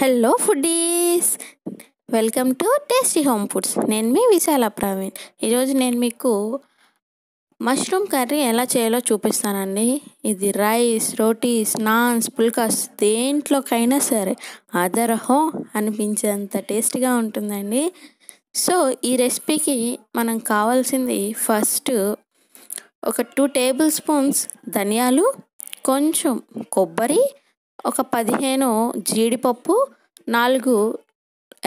hello foodies welcome to tasty home foods నేను మీ విశాల ప్రవీణ్ ఈరోజు నేను మీకు మష్రూమ్ కర్రీ ఎలా చేయాలో చూపిస్తానండి ఇది రైస్ రోటీస్ నాన్స్ పుల్కాస్ దేంట్లోకైనా సరే అదరహో అనిపించేంత టేస్టీగా ఉంటుందండి సో ఈ రెసిపీకి మనం కావాల్సింది ఫస్ట్ ఒక టూ టేబుల్ స్పూన్స్ ధనియాలు కొంచెం కొబ్బరి ఒక పదిహేను జీడిపప్పు నాలుగు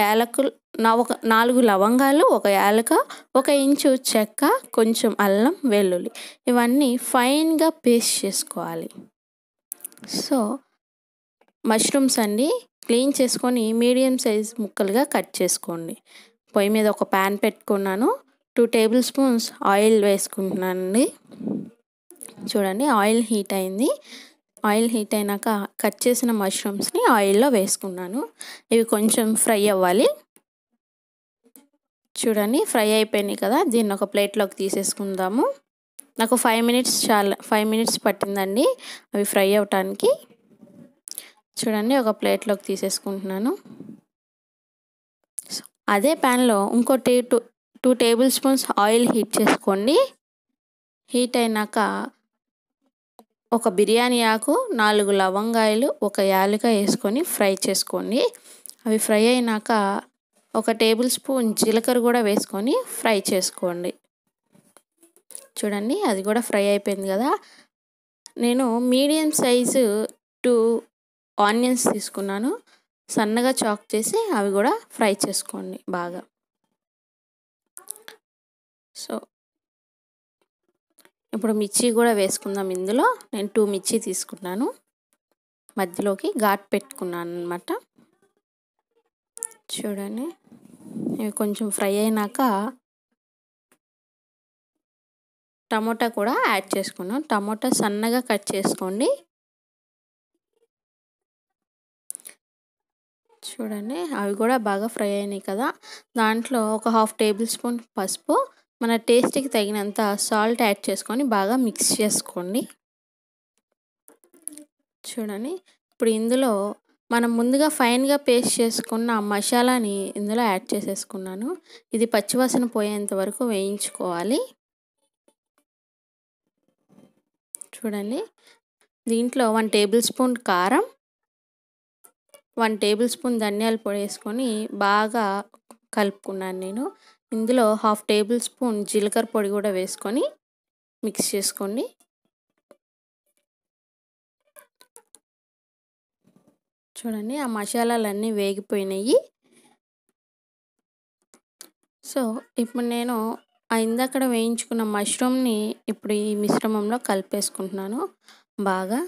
యాలకులు ఒక నాలుగు లవంగాలు ఒక యాలక ఒక ఇంచు చెక్క కొంచెం అల్లం వెల్లుల్లి ఇవన్నీ ఫైన్గా పేస్ట్ చేసుకోవాలి సో మష్రూమ్స్ అండి క్లీన్ చేసుకొని మీడియం సైజ్ ముక్కలుగా కట్ చేసుకోండి పొయ్యి మీద ఒక ప్యాన్ పెట్టుకున్నాను టూ టేబుల్ స్పూన్స్ ఆయిల్ వేసుకుంటున్నానండి చూడండి ఆయిల్ హీట్ అయింది ఆయిల్ హీట్ అయినాక కట్ చేసిన మష్రూమ్స్ని ఆయిల్లో వేసుకున్నాను ఇవి కొంచెం ఫ్రై అవ్వాలి చూడండి ఫ్రై అయిపోయినాయి కదా దీన్ని ఒక ప్లేట్లోకి తీసేసుకుందాము నాకు ఫైవ్ మినిట్స్ చాలా ఫైవ్ మినిట్స్ పట్టిందండి అవి ఫ్రై అవటానికి చూడండి ఒక ప్లేట్లోకి తీసేసుకుంటున్నాను అదే ప్యాన్లో ఇంకో two two tablespoons oil heat చేసుకోండి హీట్ అయినాక ఒక బిర్యానీ ఆకు నాలుగు లవంగాయలు ఒక యాలుక వేసుకొని ఫ్రై చేసుకోండి అవి ఫ్రై అయినాక ఒక టేబుల్ స్పూన్ జీలకర్ర కూడా వేసుకొని ఫ్రై చేసుకోండి చూడండి అది కూడా ఫ్రై అయిపోయింది కదా నేను మీడియం సైజు టూ ఆనియన్స్ తీసుకున్నాను సన్నగా చాక్ చేసి అవి కూడా ఫ్రై చేసుకోండి బాగా సో ఇప్పుడు మిర్చి కూడా వేసుకుందాం ఇందులో నేను టూ మిర్చి తీసుకున్నాను మధ్యలోకి ఘాట్ పెట్టుకున్నాను అనమాట చూడండి ఇవి కొంచెం ఫ్రై అయినాక టమోటా కూడా యాడ్ చేసుకున్నాం టమోటా సన్నగా కట్ చేసుకోండి చూడండి అవి కూడా బాగా ఫ్రై అయినాయి కదా దాంట్లో ఒక హాఫ్ టేబుల్ స్పూన్ పసుపు మన టేస్ట్కి తగినంత సాల్ట్ యాడ్ చేసుకొని బాగా మిక్స్ చేసుకోండి చూడండి ఇప్పుడు ఇందులో మనం ముందుగా ఫైన్గా పేస్ట్ చేసుకున్న మసాలాని ఇందులో యాడ్ చేసేసుకున్నాను ఇది పచ్చివాసన పోయేంత వరకు వేయించుకోవాలి చూడండి దీంట్లో వన్ టేబుల్ స్పూన్ కారం వన్ టేబుల్ స్పూన్ ధనియాల పొడి వేసుకొని బాగా కలుపుకున్నాను నేను ఇందులో హాఫ్ టేబుల్ స్పూన్ జీలకర్ర పొడి కూడా వేసుకొని మిక్స్ చేసుకోండి చూడండి ఆ మసాలాలన్నీ వేగిపోయినాయి సో ఇప్పుడు నేను ఇందక్కడ వేయించుకున్న మష్రూమ్ని ఇప్పుడు ఈ మిశ్రమంలో కలిపేసుకుంటున్నాను బాగా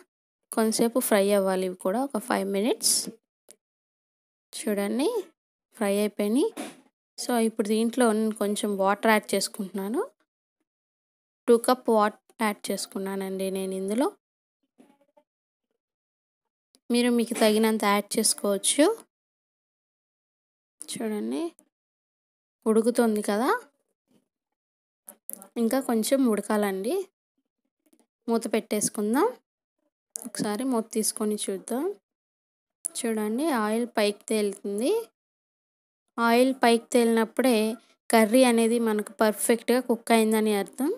కొంతసేపు ఫ్రై అవ్వాలి ఇవి కూడా ఒక ఫైవ్ మినిట్స్ చూడండి ఫ్రై అయిపోయినాయి సో ఇప్పుడు దీంట్లో కొంచెం వాటర్ యాడ్ చేసుకుంటున్నాను టూ కప్ వాటర్ యాడ్ చేసుకున్నానండి నేను ఇందులో మీరు మీకు తగినంత యాడ్ చేసుకోవచ్చు చూడండి ఉడుకుతుంది కదా ఇంకా కొంచెం ఉడకాలండి మూత పెట్టేసుకుందాం ఒకసారి మూత తీసుకొని చూద్దాం చూడండి ఆయిల్ పైకి తేలుతుంది ఆయిల్ పైకి తేలినప్పుడే కర్రీ అనేది మనకు పర్ఫెక్ట్గా కుక్ అయిందని అర్థం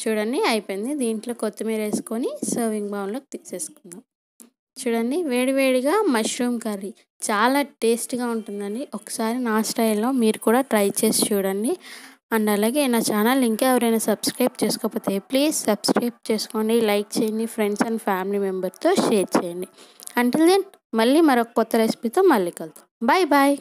చూడండి అయిపోయింది దీంట్లో కొత్తిమీర వేసుకొని సర్వింగ్ బౌల్లోకి తీసేసుకుందాం చూడండి వేడివేడిగా మష్రూమ్ కర్రీ చాలా టేస్ట్గా ఉంటుందండి ఒకసారి నా స్టైల్లో మీరు కూడా ట్రై చేసి చూడండి అండ్ అలాగే నా ఛానల్ ఇంకా ఎవరైనా సబ్స్క్రైబ్ చేసుకోకపోతే ప్లీజ్ సబ్స్క్రైబ్ చేసుకోండి లైక్ చేయండి ఫ్రెండ్స్ అండ్ ఫ్యామిలీ మెంబర్తో షేర్ చేయండి అంటిల్ దెన్ మళ్ళీ మరొక కొత్త రెసిపీతో మళ్ళీ కలుద్దాం బాయ్ బాయ్